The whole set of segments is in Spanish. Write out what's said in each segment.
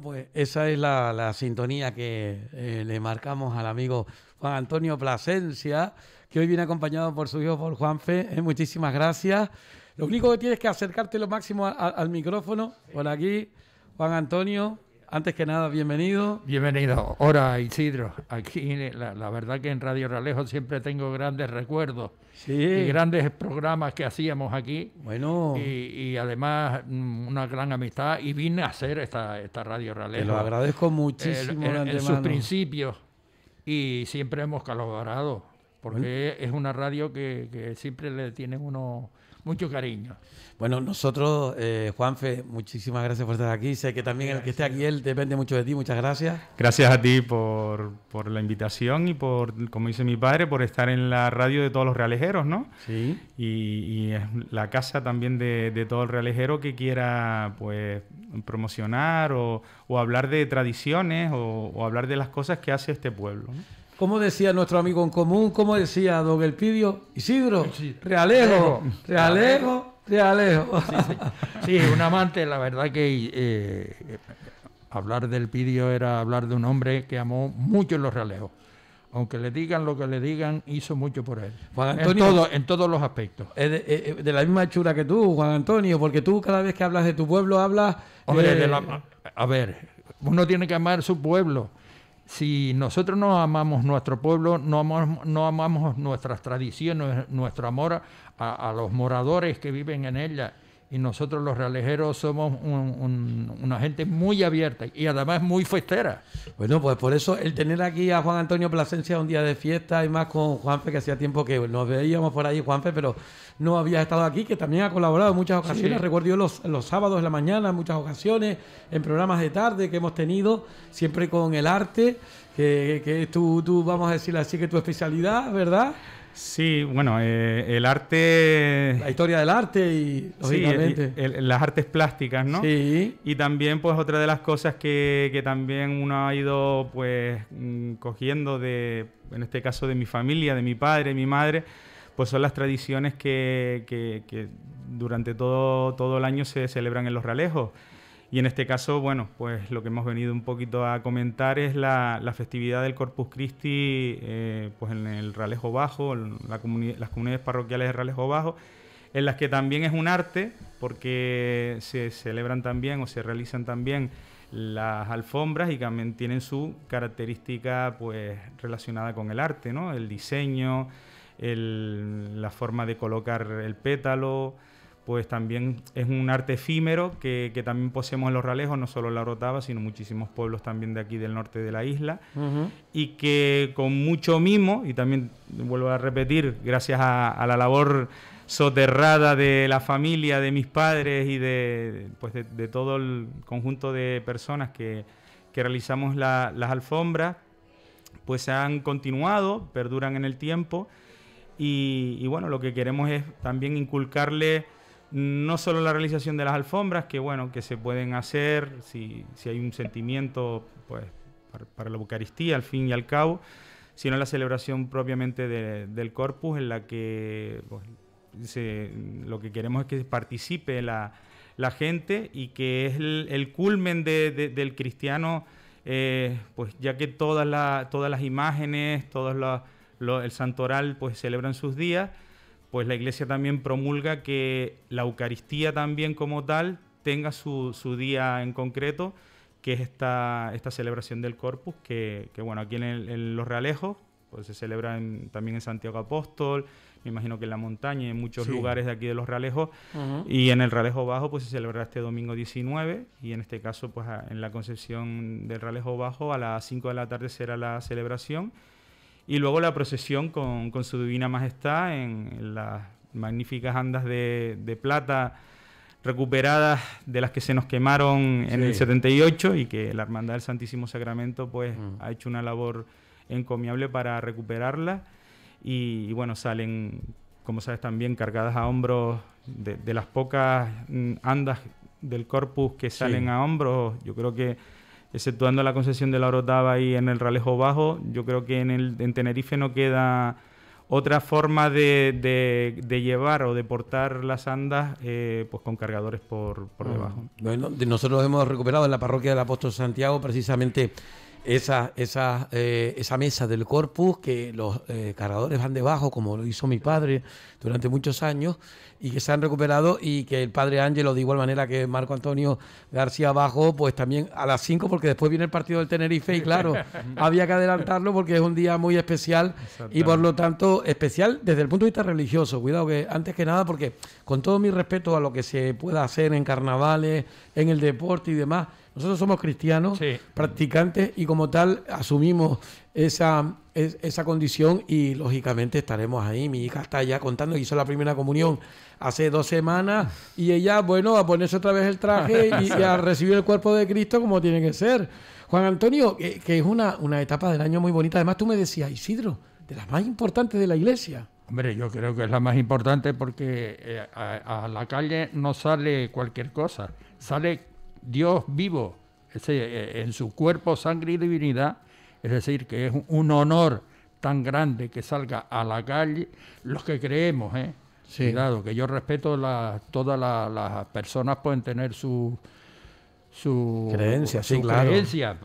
pues esa es la, sintonía que eh, le marcamos al amigo Juan Antonio Plasencia, que hoy viene acompañado por su hijo, por Juanfe. Eh, muchísimas gracias. Lo único que tienes que acercarte lo máximo al micrófono. Por aquí, Juan Antonio. Antes que nada, bienvenido. Bienvenido. Hola, Isidro. Aquí, la, verdad que en Radio Ralejo siempre tengo grandes recuerdos. Sí. Y grandes programas que hacíamos aquí. Bueno. Y, además mm, una gran amistad. Y vine a hacer esta, esta Radio Ralejo. Te lo agradezco muchísimo. grande en sus principios. Y siempre hemos colaborado porque es una radio que, siempre le tiene uno mucho cariño. Bueno, nosotros, eh, Juanfe, muchísimas gracias por estar aquí. Sé que también el que esté aquí, él depende mucho de ti. Muchas gracias. Gracias a ti por, la invitación y por, como dice mi padre, por estar en la radio de todos los realejeros, ¿no? Sí. Y, es la casa también de, todo el realejero que quiera, pues, promocionar o, hablar de tradiciones o, o, hablar de las cosas que hace este pueblo. ¿no? como decía nuestro amigo en común, como decía don Elpidio, Isidro, Realejo, Realejo, Realejo. Sí, un amante, la verdad que eh, hablar del Elpidio era hablar de un hombre que amó mucho los Realejos. Aunque le digan lo que le digan, hizo mucho por él. en, todos los aspectos. Es de, la misma hechura que tú, Juan Antonio, porque tú cada vez que hablas de tu pueblo hablas... a ver, uno tiene que amar su pueblo si nosotros no amamos nuestro pueblo, no amamos, no amamos nuestras tradiciones, nuestro amor a, a los moradores que viven en ella y nosotros los realejeros somos una gente muy abierta y además muy festera. Bueno, pues por eso el tener aquí a Juan Antonio Plasencia un día de fiesta y más con Juanfe, que hacía tiempo que nos veíamos por ahí, Juanfe, pero no había estado aquí, que también ha colaborado en muchas ocasiones, recuerdo yo los, los sábados de la mañana, en muchas ocasiones, en programas de tarde que hemos tenido, siempre con el arte, que, que es tu, vamos a decir así, que tu especialidad, ¿verdad? Sí, bueno, eh, el arte... La historia del arte y, las artes plásticas, ¿no? Sí. Y también, pues, otra de las cosas que, también uno ha ido, pues, mm, cogiendo de, en este caso, de mi familia, de mi padre, mi madre, pues son las tradiciones que, durante todo el año se celebran en los ralejos. Y en este caso, bueno, pues lo que hemos venido un poquito a comentar es la, festividad del Corpus Christi eh, pues en el Ralejo Bajo, las comunidades parroquiales de Ralejo Bajo, en las que también es un arte, porque se celebran también o se realizan también las alfombras y también tienen su característica pues relacionada con el arte, ¿no? El diseño, la forma de colocar el pétalo, pues también es un arte efímero que, también poseemos en los ralejos, no solo en la rotaba, sino muchísimos pueblos también de aquí del norte de la isla, y que con mucho mimo, y también vuelvo a repetir, gracias a, la labor soterrada de la familia, de mis padres y de, pues de, todo el conjunto de personas que, que realizamos las alfombras, pues se han continuado, perduran en el tiempo, y, y bueno, lo que queremos es también inculcarle no solo la realización de las alfombras, que bueno, que se pueden hacer si, hay un sentimiento pues, para, la Eucaristía al fin y al cabo, sino la celebración propiamente del corpus en la que pues, lo que queremos es que participe la, gente y que es el, culmen del cristiano, eh, pues ya que todas, las imágenes, todos el santoral pues celebran sus días, pues la Iglesia también promulga que la Eucaristía también como tal tenga su, día en concreto, que es esta, celebración del Corpus, que, bueno, aquí en, Los Realejos pues se celebra también en Santiago Apóstol, me imagino que en la montaña en muchos lugares de aquí de los Ralejos. Y en el Ralejo Bajo pues se celebrará este domingo 19 y en este caso pues en la Concepción del Ralejo Bajo a las 5 de la tarde será la celebración y luego la procesión con, su Divina Majestad en, las magníficas andas de, plata recuperadas de las que se nos quemaron en el 78 y que la Hermandad del Santísimo Sacramento pues mm. ha hecho una labor encomiable para recuperarla. y, bueno, salen, como sabes también, cargadas a hombros de, las pocas mm, andas del corpus que salen a hombros, yo creo que exceptuando la concesión de la Orotava y en el Ralejo Bajo, yo creo que en, el, Tenerife no queda otra forma de, llevar o de portar las andas eh, pues con cargadores por, debajo. Bueno, nosotros hemos recuperado en la parroquia del Apóstol Santiago precisamente esa, esa, eh, esa mesa del corpus que los eh, cargadores van debajo, como lo hizo mi padre durante muchos años, y que se han recuperado y que el padre Ángelo, de igual manera que Marco Antonio García Abajo pues también a las 5, porque después viene el partido del Tenerife y claro, había que adelantarlo porque es un día muy especial y por lo tanto especial desde el punto de vista religioso. Cuidado que antes que nada, porque con todo mi respeto a lo que se pueda hacer en carnavales, en el deporte y demás, nosotros somos cristianos, practicantes y como tal asumimos esa, esa condición y lógicamente estaremos ahí. Mi hija está ya contando hizo la primera comunión hace dos semanas y ella, bueno, va a ponerse otra vez el traje y, a recibir el cuerpo de Cristo como tiene que ser. Juan Antonio, que, es una, una, etapa del año muy bonita. Además, tú me decías, Isidro, de las más importantes de la iglesia. Hombre, yo creo que es la más importante porque eh, a, la calle no sale cualquier cosa, sale Dios vivo. Ese, eh, en su cuerpo, sangre y divinidad, es decir, que es un honor tan grande que salga a la calle los que creemos, ¿eh? Cuidado, que yo respeto todas las personas pueden tener su su creencia, su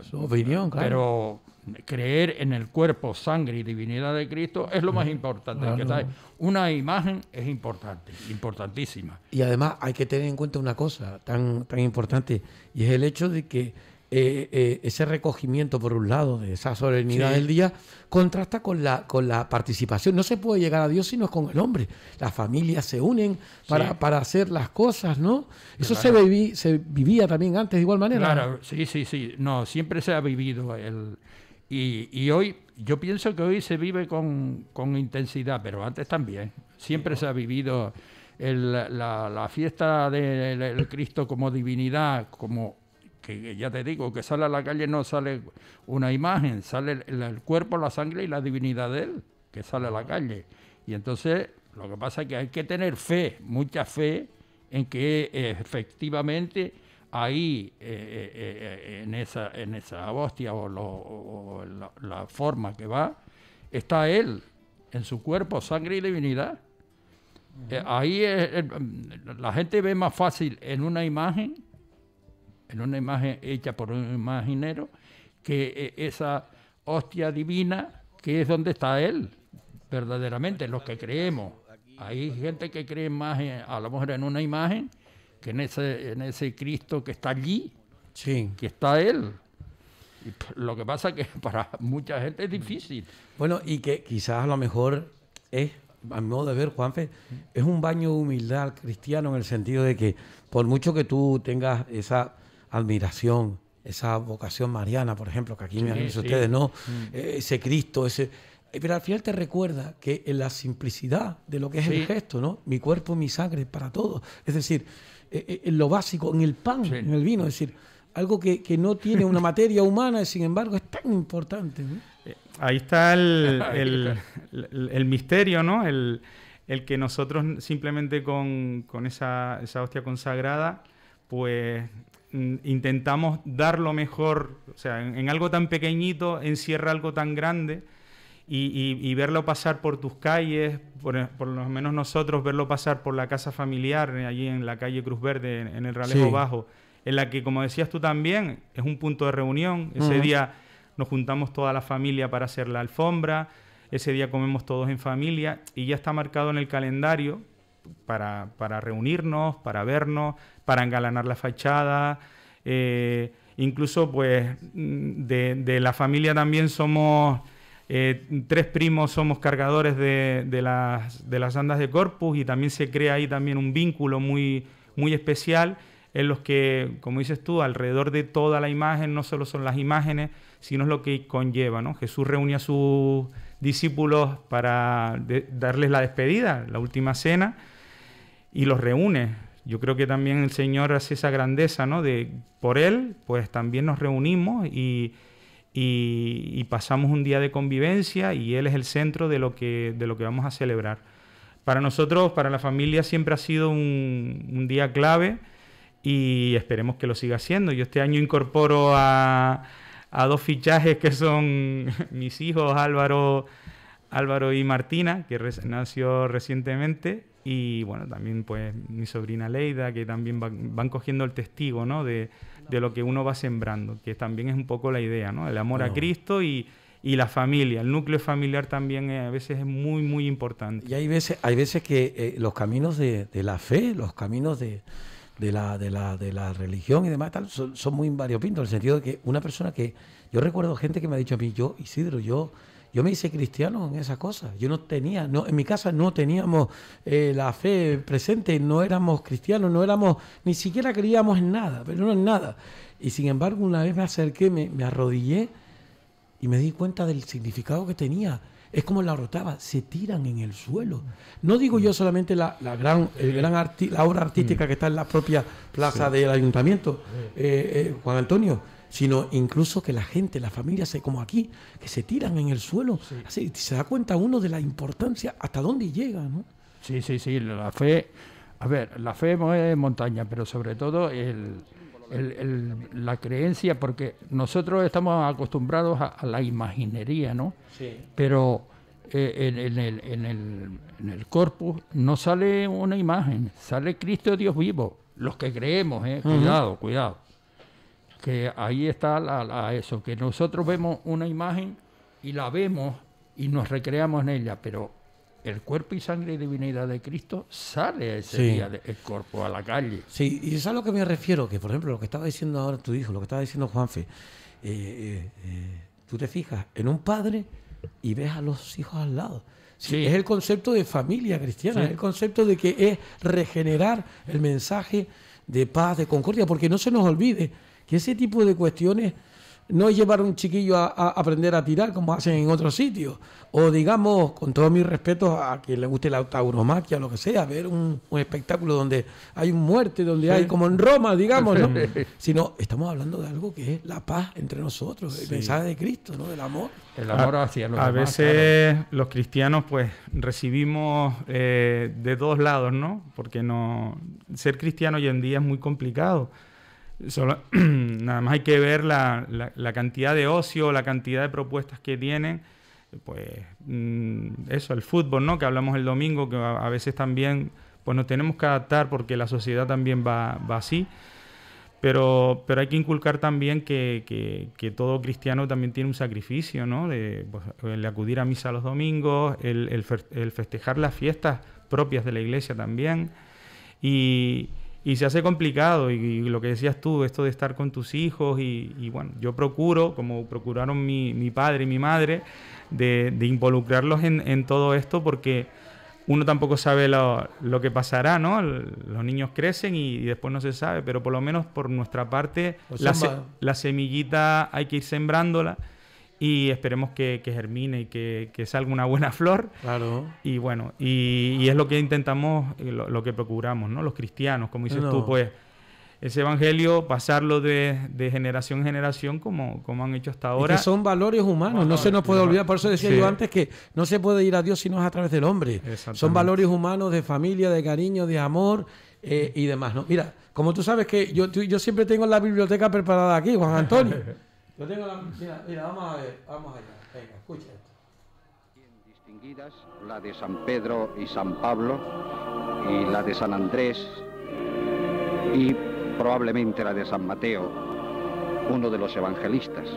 su opinión, claro. Pero creer en el cuerpo, sangre y divinidad de Cristo es lo más importante. una imagen es importante, importantísima. Y además hay que tener en cuenta una cosa tan, tan importante, y es el hecho de que eh, eh, ese recogimiento, por un lado, de esa solemnidad del día, contrasta con la, con la participación. No se puede llegar a Dios sino con el hombre. Las familias se unen para, hacer las cosas, ¿no? Eso se, vivía también antes de igual manera. Claro, sí, sí, sí. No, siempre se ha vivido. El, y, hoy, yo pienso que hoy se vive con, intensidad, pero antes también. Siempre se ha vivido la, la, fiesta del Cristo como divinidad, como que ya te digo, que sale a la calle no sale una imagen, sale el, cuerpo, la sangre y la divinidad de él, que sale a la calle. Y entonces lo que pasa es que hay que tener fe, mucha fe, en que eh, efectivamente ahí eh, eh, en, esa, en esa hostia o, la, forma que va, está él, en su cuerpo, sangre y divinidad. ahí la gente ve más fácil en una imagen en una imagen hecha por un imaginero, que eh, esa hostia divina, que es donde está él, verdaderamente, los que creemos. Hay gente que cree más, a lo mejor en una imagen, que en ese, en ese Cristo que está allí, sí. que está él. Y lo que pasa que para mucha gente es difícil. Bueno, y que quizás a lo mejor es a mi modo de ver, Juanfe, es un baño de humildad cristiano en el sentido de que por mucho que tú tengas esa admiración, esa vocación mariana, por ejemplo, que aquí me han dicho ustedes, ¿no? Mm. Eh, ese Cristo, ese... Eh, pero al final te recuerda que en la simplicidad de lo que es el gesto, ¿no? Mi cuerpo, mi sangre, para todos. Es decir, eh, en lo básico, en el pan, en el vino, es decir, algo que, no tiene una materia humana, y sin embargo, es tan importante. Ahí está el, misterio, ¿no? El, que nosotros simplemente con, esa, esa hostia consagrada, pues Mm, intentamos dar lo mejor, o sea, en, algo tan pequeñito encierra algo tan grande y, verlo pasar por tus calles, por, lo menos nosotros verlo pasar por la casa familiar, eh, allí en la calle Cruz Verde, en, el Ralejo Bajo, en la que, como decías tú también, es un punto de reunión. Ese día nos juntamos toda la familia para hacer la alfombra, ese día comemos todos en familia y ya está marcado en el calendario para, reunirnos, para vernos, para engalanar la fachada. Eh, incluso pues mm, de, la familia también somos eh, tres primos, somos cargadores de, de, las, andas de corpus y también se crea ahí también un vínculo muy, muy especial en los que, como dices tú, alrededor de toda la imagen no solo son las imágenes, sino es lo que conlleva. Jesús reúne a sus discípulos para darles la despedida, la última cena y los reúne. Yo creo que también el Señor hace esa grandeza, ¿no? De por Él, pues también nos reunimos y, pasamos un día de convivencia y Él es el centro de lo que, de lo que vamos a celebrar. Para nosotros, para la familia, siempre ha sido un, día clave y esperemos que lo siga siendo. Yo este año incorporo a, a dos fichajes que son mis hijos, Álvaro, Álvaro y Martina, que nació recientemente, y bueno, también pues mi sobrina Leida, que también van cogiendo el testigo ¿no? de, de, lo que uno va sembrando, que también es un poco la idea, ¿no? El amor a Cristo y, y la familia, el núcleo familiar también eh, a veces es muy, muy importante. Y hay veces, hay veces que eh, los caminos de, la fe, los caminos de, de, la, de, la, de la religión y demás tal, son, son muy variopintos, en el sentido de que una persona que, yo recuerdo gente que me ha dicho a mí, yo, Isidro, yo yo me hice cristiano en esas cosas. Yo no tenía, no, en mi casa no teníamos eh, la fe presente, no éramos cristianos, no éramos, ni siquiera creíamos en nada, pero no en nada. Y sin embargo, una vez me acerqué, me, arrodillé y me di cuenta del significado que tenía. Es como la rotaba, se tiran en el suelo. No digo yo solamente la, gran, gran obra artística mm. que está en la propia plaza del ayuntamiento, eh, eh, Juan Antonio sino incluso que la gente, las familias, como aquí, que se tiran en el suelo. Así, se da cuenta uno de la importancia hasta dónde llega, ¿no? Sí, sí, sí, la fe, a ver, la fe es montaña, pero sobre todo el, la creencia, porque nosotros estamos acostumbrados a, la imaginería, ¿no? Sí. Pero... Eh, en, el, corpus no sale una imagen, sale Cristo Dios vivo, los que creemos, eh, cuidado, cuidado que ahí está eso, que nosotros vemos una imagen y la vemos y nos recreamos en ella, pero el cuerpo y sangre y divinidad de Cristo sale ese día del cuerpo a la calle. Sí, y es a lo que me refiero, que por ejemplo lo que estaba diciendo ahora tu hijo, lo que estaba diciendo Juanfe, eh, eh, eh tú te fijas en un padre y ves a los hijos al lado. sí. Es el concepto de familia cristiana, es el concepto de que es regenerar el mensaje de paz, de concordia, porque no se nos olvide que ese tipo de cuestiones no es llevar a un chiquillo a, aprender a tirar como hacen en otros sitios. O digamos, con todo mi respeto a que le guste la tauromaquia o lo que sea, ver un, espectáculo donde hay un muerte, donde hay como en Roma, digamos, ¿no? Sino estamos hablando de algo que es la paz entre nosotros, el mensaje de Cristo, ¿no? Del amor. El amor hacia los A veces los cristianos pues recibimos eh, de dos lados, ¿no? Porque no ser cristiano hoy en día es muy complicado Solo, nada más hay que ver la, cantidad de ocio, la cantidad de propuestas que tienen. Pues mm, eso, el fútbol, ¿no? Que hablamos el domingo, que a, veces también pues nos tenemos que adaptar porque la sociedad también va, va así. Pero, pero hay que inculcar también que, todo cristiano también tiene un sacrificio, ¿no? De, pues, el acudir a misa los domingos, el, el festejar las fiestas propias de la iglesia también. Y, y se hace complicado. Y, lo que decías tú, esto de estar con tus hijos, y, bueno, yo procuro, como procuraron mi, padre y mi madre, de, involucrarlos en, todo esto porque uno tampoco sabe lo, lo que pasará, ¿no? Los niños crecen y, después no se sabe, pero por lo menos por nuestra parte, la semillita hay que ir sembrándola y esperemos que, germine y que, que, salga una buena flor. Claro. Y bueno, y, es lo que intentamos, eh, lo, que procuramos, ¿no? Los cristianos, como dices tú, pues ese evangelio, pasarlo de, de, generación en generación como, como han hecho hasta ahora. son valores humanos, no se nos puede olvidar, por eso decía yo antes que no se puede ir a Dios si no es a través del hombre. Son valores humanos de familia, de cariño, de amor eh, y demás. ¿no? Mira, como tú sabes que yo, yo siempre tengo la biblioteca preparada aquí, Juan Antonio. Yo tengo la. Mira, vamos vamos allá. Venga, escucha esto. Distinguidas, la de San Pedro y San Pablo, y la de San Andrés, y probablemente la de San Mateo, uno de los evangelistas.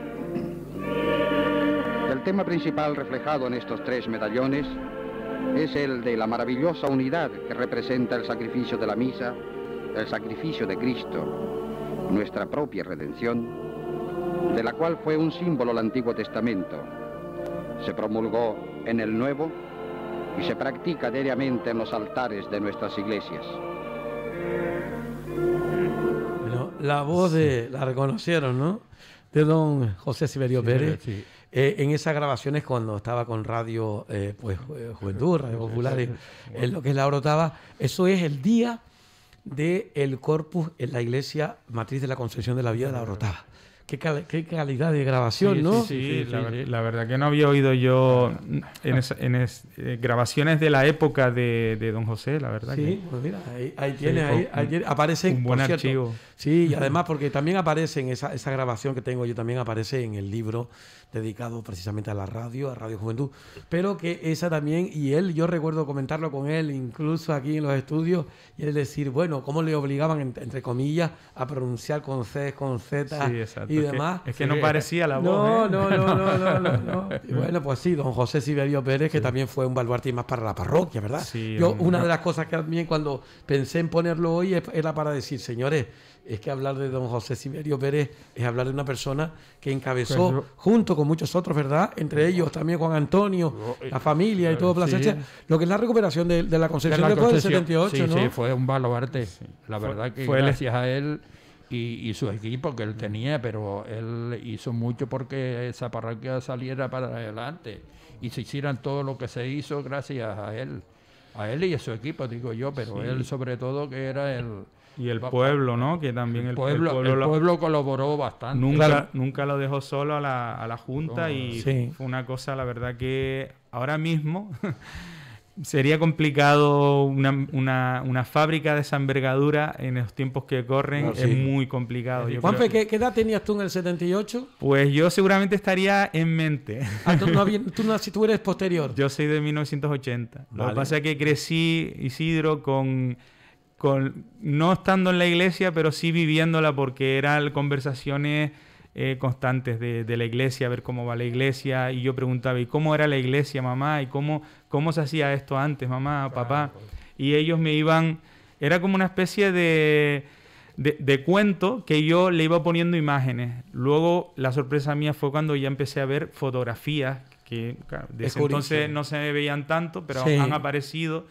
El tema principal reflejado en estos tres medallones es el de la maravillosa unidad que representa el sacrificio de la misa, el sacrificio de Cristo, nuestra propia redención de la cual fue un símbolo el Antiguo Testamento. Se promulgó en el Nuevo y se practica diariamente en los altares de nuestras iglesias. la voz de, la reconocieron, ¿no? De don José Siberio Pérez. Eh, en esas grabaciones cuando estaba con Radio eh, pues, eh, Juventud, Radio Popular, en lo que es la Orotava, eso es el día del corpus en la iglesia matriz de la Concepción de la vida de la Orotava. Qué, calidad de grabación, ¿no? Sí, la, verdad que no había oído yo en, eh, grabaciones de la época de, Don José, la verdad. Sí, pues mira, ahí, tiene, ahí, aparece un buen archivo. sí, y además porque también aparece en esa, esa grabación que tengo yo, también aparece en el libro dedicado precisamente a la radio, a Radio Juventud, pero que esa también, y él, yo recuerdo comentarlo con él, incluso aquí en los estudios, y él decir, bueno, cómo le obligaban, entre comillas, a pronunciar con C, con Z y demás. Es que, no parecía la voz. ¿eh? No, no, no, no, no, bueno, pues sí, don José Siberio Pérez, que también fue un baluarte más para la parroquia, ¿verdad? yo, una de las cosas que también cuando pensé en ponerlo hoy era para decir, señores, es que hablar de don José Simerio Pérez es hablar de una persona que encabezó junto con muchos otros, ¿verdad? Entre ellos también Juan Antonio, eh, la familia y todo Placencia. lo que es la recuperación de, la Concepción de del 78, ¿no? Sí, fue un baluarte. La verdad que fue gracias a él y, y, su equipo que él mm. tenía, pero él hizo mucho porque esa parroquia saliera para adelante y se hicieran todo lo que se hizo gracias a él. A él y a su equipo, digo yo, pero él sobre todo que era el y el pueblo, ¿no? Que también el, pueblo, el pueblo, colaboró bastante. Nunca, nunca lo dejó solo a la, a la Junta y fue una cosa, la verdad, que ahora mismo sería complicado una, una, una, fábrica de esa envergadura en los tiempos que corren. Ah, es muy complicado. Juanpe, ¿qué, edad tenías tú en el 78? Pues yo seguramente estaría en mente. Ah, tú, tú eres posterior. Yo soy de 1980. Lo que pasa es que crecí, Isidro, con no estando en la iglesia, pero sí viviéndola porque eran conversaciones eh, constantes de, la iglesia, a ver cómo va la iglesia. Y yo preguntaba, ¿y cómo era la iglesia, mamá? ¿Y cómo, cómo se hacía esto antes, mamá, papá? Y ellos me iban, era como una especie de, de, de cuento que yo le iba poniendo imágenes. Luego la sorpresa mía fue cuando ya empecé a ver fotografías que desde entonces no se veían tanto, pero han aparecido.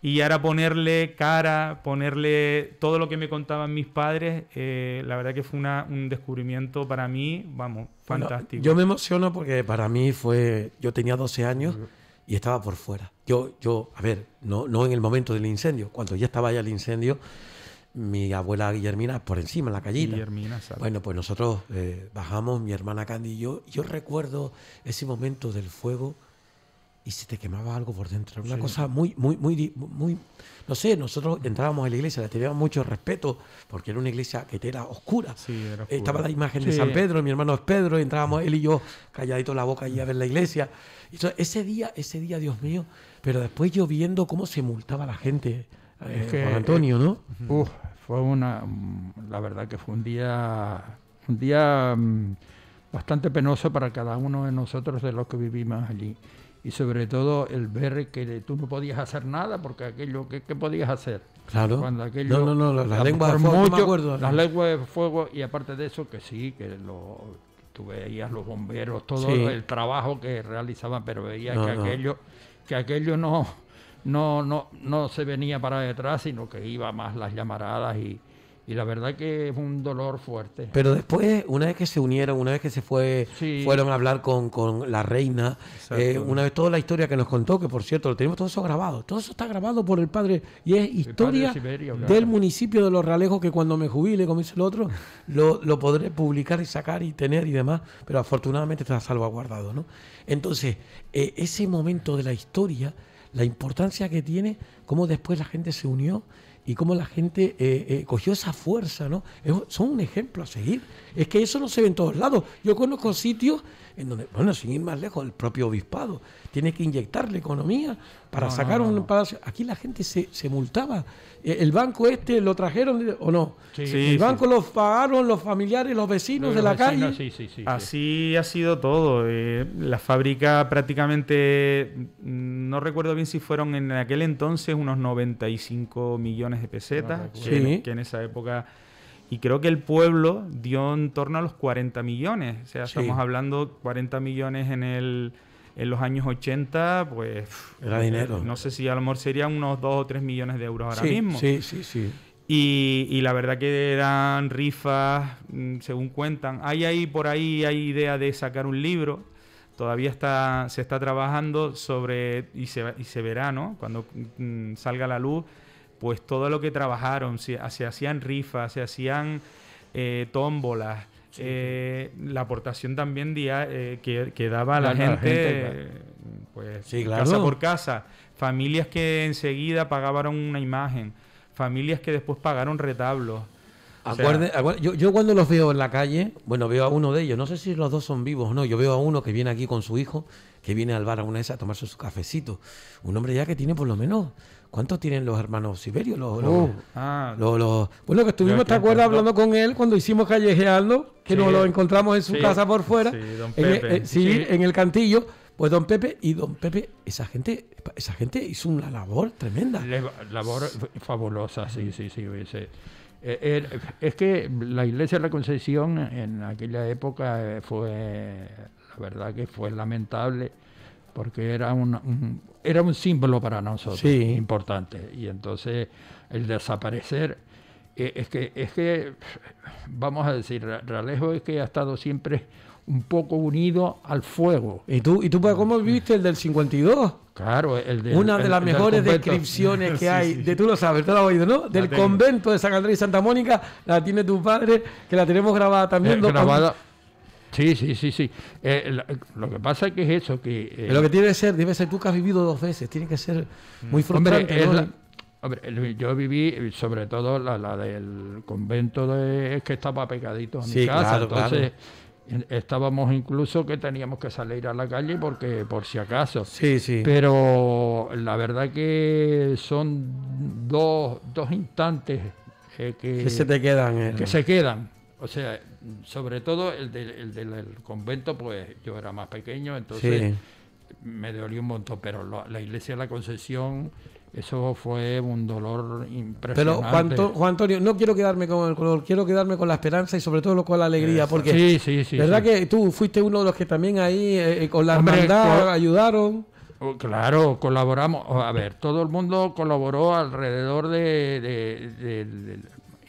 Y ahora ponerle cara, ponerle todo lo que me contaban mis padres, eh, la verdad que fue una, un descubrimiento para mí, vamos, fantástico. yo me emociono porque para mí fue, yo tenía 12 años y estaba por fuera. Yo, yo, a ver, no, no en el momento del incendio, cuando ya estaba ya el incendio, mi abuela Guillermina por encima, en la callita. Guillermina, ¿sabes? Bueno, pues nosotros eh, bajamos, mi hermana Candy y yo. Yo recuerdo ese momento del fuego y se te quemaba algo por dentro. Una cosa muy, muy, muy, muy. No sé, nosotros entrábamos a la iglesia, le teníamos mucho respeto, porque era una iglesia que era oscura. era oscura. Estaba la imagen de San Pedro, mi hermano es Pedro, entrábamos él y yo calladito la boca allí a ver la iglesia. ese día, ese día, Dios mío, pero después yo viendo cómo se multaba la gente es eh, Antonio, ¿no? Uf, fue una, la verdad que fue un día, un día mm, bastante penoso para cada uno de nosotros de los que vivimos allí. Y sobre todo el ver que tú no podías hacer nada, porque aquello, ¿qué, podías hacer? Claro. Cuando aquello, no, no, no, las lenguas de fuego, me acuerdo. Las lenguas de fuego, y aparte de eso, que sí, que lo, tú veías los bomberos, todo el trabajo que realizaban, pero veías que aquello, que aquello no no, no, no se venía para detrás, sino que iba más las llamaradas y, y la verdad que es un dolor fuerte. Pero después, una vez que se unieron, una vez que se fue, fueron a hablar con, la reina, eh, una vez toda la historia que nos contó, que por cierto, lo tenemos todo eso grabado, todo eso está grabado por el padre, y es historia del municipio de Los Ralejos, que cuando me jubile, como dice el otro, lo, podré publicar y sacar y tener y demás, pero afortunadamente está salvaguardado, ¿no? Entonces, eh, ese momento de la historia la importancia que tiene, cómo después la gente se unió y cómo la gente eh, eh, cogió esa fuerza, ¿no? son un ejemplo a seguir. Es que eso no se ve en todos lados. Yo conozco sitios en donde, bueno, sin ir más lejos, el propio obispado tiene que inyectar la economía para sacar un palacio. Aquí la gente se, multaba. Eh, el banco este lo trajeron o no. el banco lo pagaron los familiares, los vecinos de la calle. Así ha sido todo. la fábrica prácticamente no recuerdo bien si fueron en aquel entonces unos 95 millones de pesetas, que, en esa época... Y creo que el pueblo dio en torno a los 40 millones, o sea, estamos hablando 40 millones en En los años 80, pues... Era dinero. No sé si a lo serían unos 2 o 3 millones de euros ahora mismo. Sí, sí, sí. Y, y, la verdad que eran rifas, mm, según cuentan. Hay ahí por ahí, hay idea de sacar un libro Todavía está, se está trabajando sobre, y se, verá, ¿no? Cuando mm, salga la luz, pues todo lo que trabajaron, se, hacían rifas, se hacían eh, tómbolas, eh, la aportación también día, eh, que, daba la, gente, pues casa por casa, familias que enseguida pagaban una imagen, familias que después pagaron retablos, Acuerde, yo, cuando los veo en la calle, bueno, veo a uno de ellos, no sé si los dos son vivos o no, yo veo a uno que viene aquí con su hijo, que viene al bar a una de esas a tomarse su cafecito. Un hombre ya que tiene por lo menos... ¿Cuántos tienen los hermanos Siberio? Los, los, bueno, oh. ah. pues que estuvimos, ¿te acuerdas? Hablando con él cuando hicimos Callejeando, que nos lo encontramos en su casa por fuera, eh, sí, en, el cantillo. Pues don Pepe y don Pepe, esa gente, esa gente hizo una labor tremenda. labor fabulosa, sí, sí, sí. Eh, eh, es que la iglesia de la Concepción en aquella época eh, fue, la verdad que fue lamentable, porque era un, era un símbolo para nosotros importante. Y entonces el desaparecer, es, que, es que, vamos a decir, Ralejo es que ha estado siempre un poco unido al fuego. ¿Y tú, y tú cómo viviste ah. el del 52? Claro, el de, Una de las mejores descripciones que hay, de tú lo sabes, tú lo has oído, ¿no? Del convento de San Andrés y Santa Mónica, la tiene tu padre, que la tenemos grabada también. Eh, grabada. Sí, sí, sí, sí. Eh, lo, que pasa es que es eso, que... Eh, lo que tiene que ser, debe ser tú que has vivido dos veces, tiene que ser mm. muy frustrante. Hombre, yo viví sobre todo la, del convento de, es que estaba pegadito a mi claro, estábamos incluso que teníamos que salir a la calle porque por si acaso. Sí, sí. Pero la verdad que son dos, instantes eh, que, se te quedan. Eh. Que se quedan. O sea, sobre todo el, del convento, pues yo era más pequeño, entonces me dolió un montón, pero la iglesia de la concesión eso fue un dolor impresionante. Pero, Juan, Antonio, no quiero quedarme con el dolor, quiero quedarme con la esperanza y sobre todo con la alegría, porque sí, sí, verdad que tú fuiste uno de los que también ahí eh, eh, con la ayudaron. Oh, claro, colaboramos. A ver, todo el mundo colaboró alrededor de,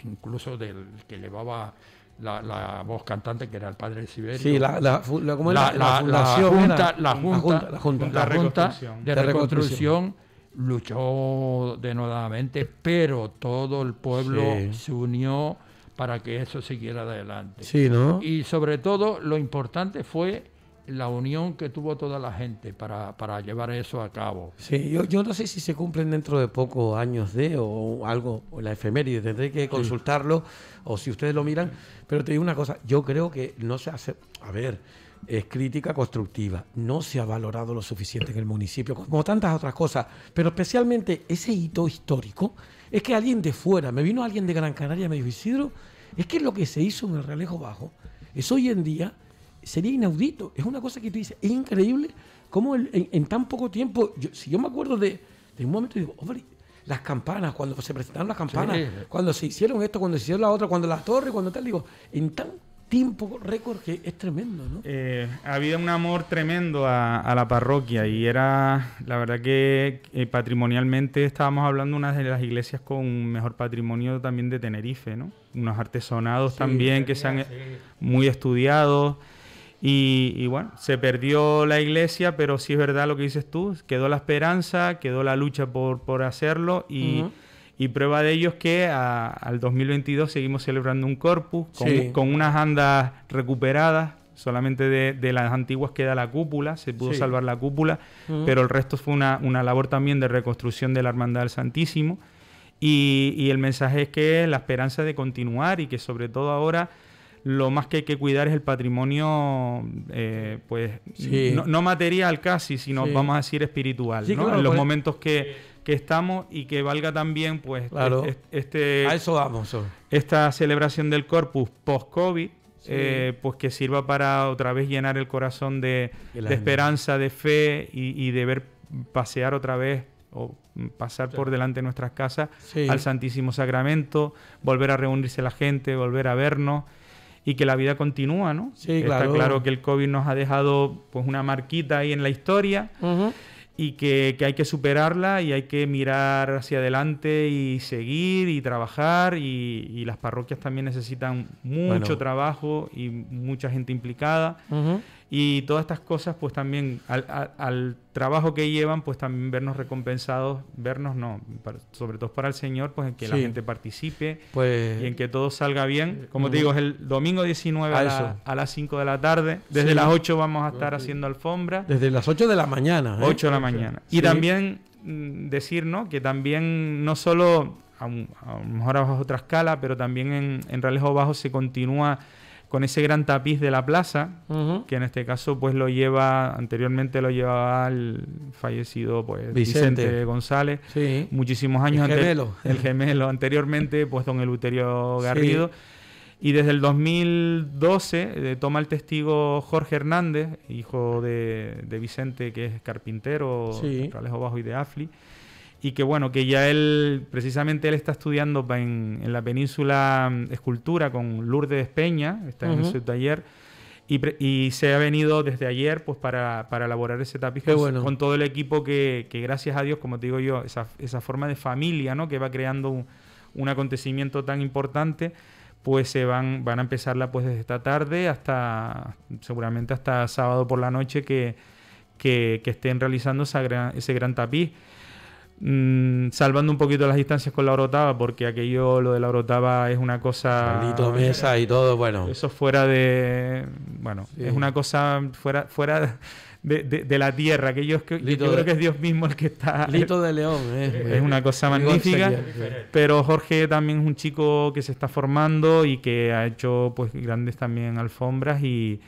incluso del que llevaba la, voz cantante que era el padre Siberio. Sí, la, la, la, junta, la, junta, la junta, la junta, de reconstrucción luchó denodadamente, pero todo el pueblo se unió para que eso siguiera adelante. Sí, ¿no? Y sobre todo lo importante fue la unión que tuvo toda la gente para, llevar eso a cabo. Sí, yo, no sé si se cumplen dentro de pocos años de o algo, o la efeméride, tendré que consultarlo o si ustedes lo miran, pero te digo una cosa, yo creo que no se hace, a ver, es crítica constructiva. No se ha valorado lo suficiente en el municipio, como tantas otras cosas, pero especialmente ese hito histórico es que alguien de fuera, me vino alguien de Gran Canaria y me dijo, Isidro, es que lo que se hizo en el Relejo Bajo es hoy en día, sería inaudito, es una cosa que tú dices, es increíble cómo en, tan poco tiempo, si yo me acuerdo de, un momento, digo, hombre, las campanas, cuando se presentaron las campanas, cuando se hicieron esto, cuando se hicieron la otra, cuando las torres cuando tal, digo, en tan tiempo récord que es tremendo, ¿no? Eh, había un amor tremendo a, la parroquia y era, la verdad que eh, patrimonialmente estábamos hablando una de las iglesias con mejor patrimonio también de Tenerife, ¿no? Unos artesonados también que se han muy estudiados. Y, bueno, se perdió la iglesia, pero sí es verdad lo que dices tú, quedó la esperanza, quedó la lucha por, por hacerlo y... Y prueba de ello es que al 2022 seguimos celebrando un corpus con, unas andas recuperadas. Solamente de, las antiguas queda la cúpula, se pudo salvar la cúpula, mm. pero el resto fue una, una, labor también de reconstrucción de la Hermandad del Santísimo. Y, el mensaje es que la esperanza de continuar y que sobre todo ahora lo más que hay que cuidar es el patrimonio, eh, pues, no, material casi, sino, vamos a decir, espiritual, en los momentos que que estamos y que valga también pues claro. este, A eso vamos. Esta celebración del corpus post-COVID, eh, pues que sirva para otra vez llenar el corazón de, esperanza, de fe y, de ver pasear otra vez o pasar por delante de nuestras casas al Santísimo Sacramento, volver a reunirse la gente, volver a vernos y que la vida continúa, ¿no? Sí, Está claro. que el COVID nos ha dejado pues una marquita ahí en la historia y que, hay que superarla y hay que mirar hacia adelante y seguir y trabajar y, las parroquias también necesitan mucho trabajo y mucha gente implicada y todas estas cosas, pues también al, trabajo que llevan, pues también vernos recompensados, vernos no, sobre todo para el Señor, pues en que la gente participe pues, y en que todo salga bien. Eh, Como te digo, es el domingo 19 a, las 5 de la tarde. Desde las 8 vamos a estar haciendo alfombra. Desde las 8 de la mañana. 8 ¿eh? de la mañana. Y también mm, decir, ¿no? Que también no solo, a, lo mejor a otra escala, pero también en, en Bajo se continúa con ese gran tapiz de la plaza, que en este caso pues lo lleva, anteriormente lo llevaba el fallecido pues Vicente, González, muchísimos años el gemelo. el gemelo, anteriormente pues don Eleuterio Garrido. Y desde el 2012 eh, toma el testigo Jorge Hernández, hijo de, Vicente, que es carpintero, sí. Bajo y de Afli y que bueno, que ya él, precisamente él está estudiando en, la península mm, escultura con Lourdes Peña, está en su taller, y, se ha venido desde ayer pues para, para elaborar ese tapiz con, bueno. con, todo el equipo que, que, gracias a Dios, como te digo yo, esa, esa forma de familia ¿no? que va creando un, un acontecimiento tan importante pues se van, van a empezarla pues desde esta tarde hasta seguramente hasta sábado por la noche que, que, estén realizando esa gran, ese gran tapiz. Mm, salvando un poquito las distancias con la Orotava, porque aquello, lo de la Orotava es una cosa. mesa y todo, bueno. Eso fuera de. Bueno, es una cosa fuera, fuera de, la tierra. Aquello que yo, creo que es Dios mismo el que está. Lito de León, eh. Es una cosa magnífica. Pero Jorge también es un chico que se está formando y que ha hecho pues grandes también alfombras y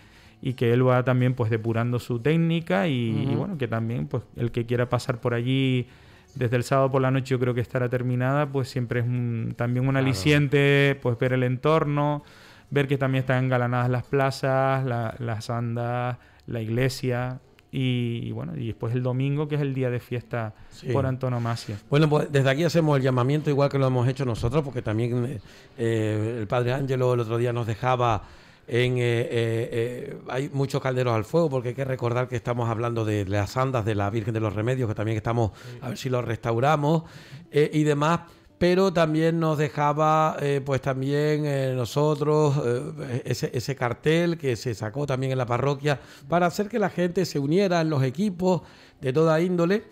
y que él va también pues depurando su técnica y, y bueno que también pues el que quiera pasar por allí desde el sábado por la noche yo creo que estará terminada, pues siempre es también un aliciente, pues ver el entorno, ver que también están engalanadas las plazas, las andas, la iglesia. Y, bueno, y después el domingo, que es el día de fiesta por antonomasia. Bueno, pues desde aquí hacemos el llamamiento, igual que lo hemos hecho nosotros, porque también eh, eh, el padre Ángelo el otro día nos dejaba en, eh, eh, eh, hay muchos calderos al fuego porque hay que recordar que estamos hablando de las andas de la Virgen de los Remedios, que también estamos a ver si lo restauramos y demás pero también nos dejaba pues también nosotros ese, cartel que se sacó también en la parroquia para hacer que la gente se uniera en los equipos de toda índole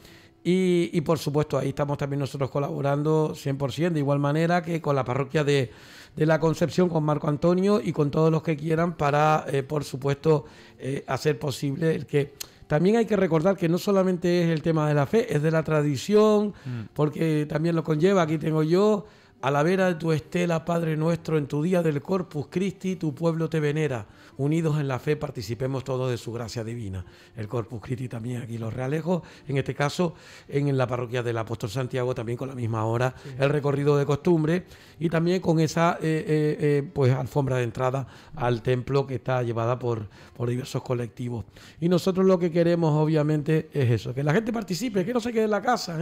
y por supuesto ahí estamos también nosotros colaborando 100% de igual manera que con la parroquia de, de la Concepción con Marco Antonio y con todos los que quieran para, eh, por supuesto, eh, hacer posible el que... También hay que recordar que no solamente es el tema de la fe, es de la tradición, mm. porque también lo conlleva, aquí tengo yo, a la vera de tu estela, Padre nuestro, en tu día del Corpus Christi, tu pueblo te venera. Unidos en la fe, participemos todos de su gracia divina. El Corpus Christi también aquí, los realejos, en este caso en la parroquia del Apóstol Santiago, también con la misma hora, el recorrido de costumbre y también con esa eh, eh, eh, pues alfombra de entrada al templo que está llevada por, por diversos colectivos. Y nosotros lo que queremos, obviamente, es eso, que la gente participe, que no se quede en la casa.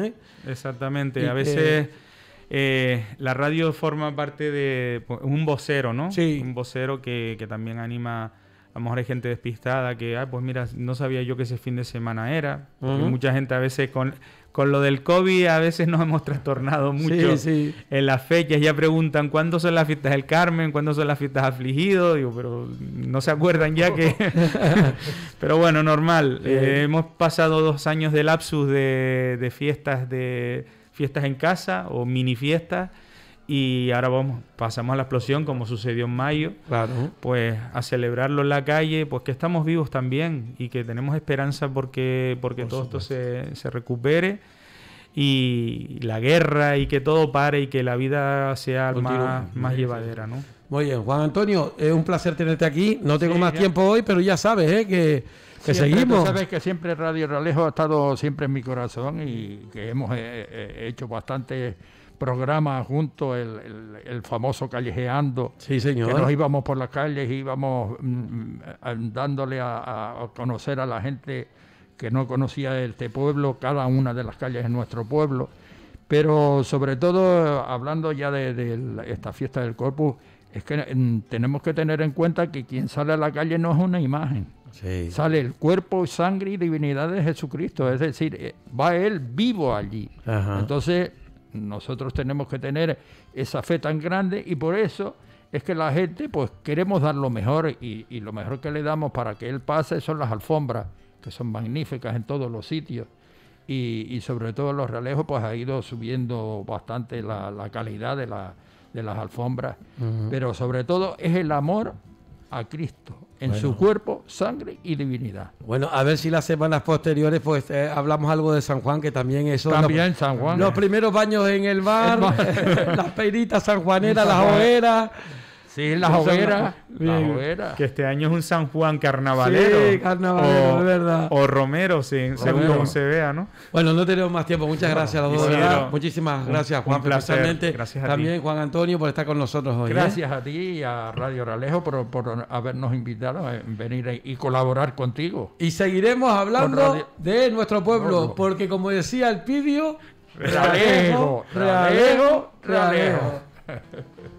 Exactamente, a veces eh, la radio forma parte de pues, un vocero, ¿no? Sí. Un vocero que, también anima a lo gente despistada que, ah, pues mira, no sabía yo que ese fin de semana era. mucha gente a veces con, con lo del COVID a veces nos hemos trastornado mucho en las fechas. Ya preguntan cuándo son las fiestas del Carmen, cuándo son las fiestas afligidos. Digo, pero no se acuerdan ya que... pero bueno, normal. Eh. Eh, hemos pasado dos años de lapsus de fiestas de fiestas en casa o mini fiestas y ahora vamos, pasamos a la explosión como sucedió en mayo, claro. pues a celebrarlo en la calle, pues que estamos vivos también y que tenemos esperanza porque, porque todo esto se, se, recupere y la guerra y que todo pare y que la vida sea más, más llevadera, ¿no? Muy bien, Juan Antonio, es un placer tenerte aquí. No tengo más tiempo hoy, pero ya sabes ¿eh? que que seguimos. sabes que siempre Radio Ralejo ha estado siempre en mi corazón y que hemos eh, eh, eh, hecho bastantes programas juntos, el, el, famoso callejeando. Sí, señor. Que nos íbamos por las calles, íbamos mm, mm, dándole a, conocer a la gente que no conocía este pueblo, cada una de las calles de nuestro pueblo. Pero sobre todo, hablando ya de, esta fiesta del corpus, es que mm, tenemos que tener en cuenta que quien sale a la calle no es una imagen Sale el cuerpo, sangre y divinidad de Jesucristo, es decir, eh, va Él vivo allí. Entonces, nosotros tenemos que tener esa fe tan grande y por eso es que la gente, pues queremos dar lo mejor y, lo mejor que le damos para que Él pase son las alfombras, que son magníficas en todos los sitios. Y, sobre todo los realejos, pues ha ido subiendo bastante la, calidad de, las alfombras. Pero sobre todo es el amor a Cristo en su cuerpo, sangre y divinidad. Bueno, a ver si las semanas posteriores pues eh, hablamos algo de San Juan, que también eso... También San Juan. Los primeros baños en el mar, las peritas sanjuaneras, las hogueras... Sí, la hoguera. La Que este año es un San Juan carnavalero. Sí, carnavalero, o, verdad. O Romero, según se vea, ¿no? Bueno, no tenemos más tiempo. Muchas gracias a los dos. Muchísimas gracias, Juan. especialmente. Gracias a También, Juan Antonio, por estar con nosotros hoy. ¿eh? Gracias a ti y a Radio Ralejo por, habernos invitado a venir y colaborar contigo. Y seguiremos hablando de nuestro pueblo, porque como decía el pibio... Ralejo, Ralejo, Ralejo. Ralejo.